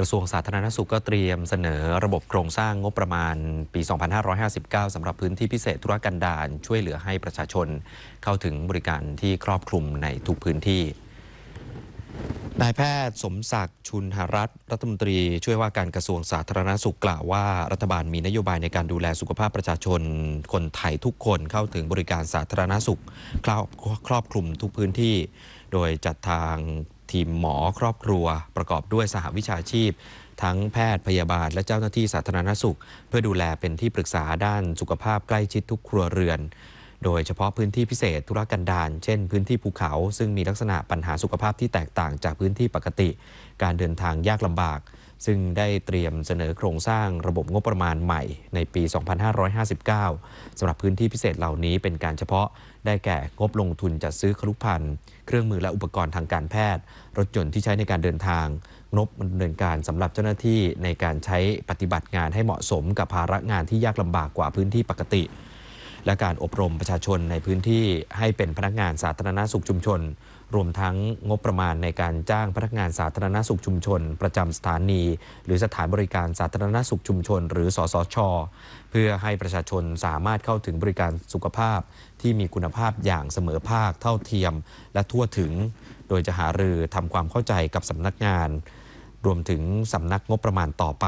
กระทรวงสาธารณสุขก็เตรียมเสนอระบบโครงสร้างงบประมาณ ปี 2559สำหรับพื้นที่พิเศษธุรกันดารช่วยเหลือให้ประชาชนเข้าถึงบริการที่ครอบคลุมในทุกพื้นที่ นายแพทย์สมศักดิ์ชุนหรัตรัฐมนตรี ช่วยว่าการกระทรวงสาธารณสุขกล่าวว่ารัฐบาลมีนโยบายในการดูแลสุขภาพประชาชน คนไทยทุกคนเข้าถึงบริการสาธารณสุข ครอบคลุมทุกพื้นที่ โดยจัดทางทีมหมอครอบครัว ประกอบด้วยสหวิชาชีพ ทั้งแพทย์พยาบาลและเจ้าหน้าที่สาธารณสุข เพื่อดูแลเป็นที่ปรึกษาด้านสุขภาพใกล้ชิดทุกครัวเรือน โดยเฉพาะพื้นที่พิเศษธุรกันดารเช่นพื้นที่ภูเขาซึ่งมีลักษณะปัญหาสุขภาพที่แตกต่างจากพื้นที่ปกติ การเดินทางยากลำบากซึ่งได้เตรียมเสนอโครงสร้างระบบงบประมาณใหม่ในปี 2559สำหรับพื้นที่พิเศษเหล่านี้เป็นการเฉพาะได้แก่งบลงทุนจัดซื้อครุภัณฑ์ เครื่องมือและอุปกรณ์ทางการแพทย์ รถยนต์ที่ใช้ในการเดินทาง งบดำเนินการสำหรับเจ้าหน้าที่ในการใช้ปฏิบัติงานให้เหมาะสมกับภาระงานที่ยากลำบากกว่าพื้นที่ปกติและการอบรมประชาชนในพื้นที่ให้เป็นพนักงานสาธารณสุขชุมชน รวมทั้งงบประมาณในการจ้างพนักงานสาธารณสุขชุมชนประจำสถานีหรือสถานบริการสาธารณสุขชุมชนหรือสสชเพื่อให้ประชาชนสามารถเข้าถึงบริการสุขภาพที่มีคุณภาพอย่างเสมอภาคเท่าเทียมและทั่วถึง โดยจะหารือทำความเข้าใจกับสำนักงานรวมถึงสำนักงบประมาณต่อไป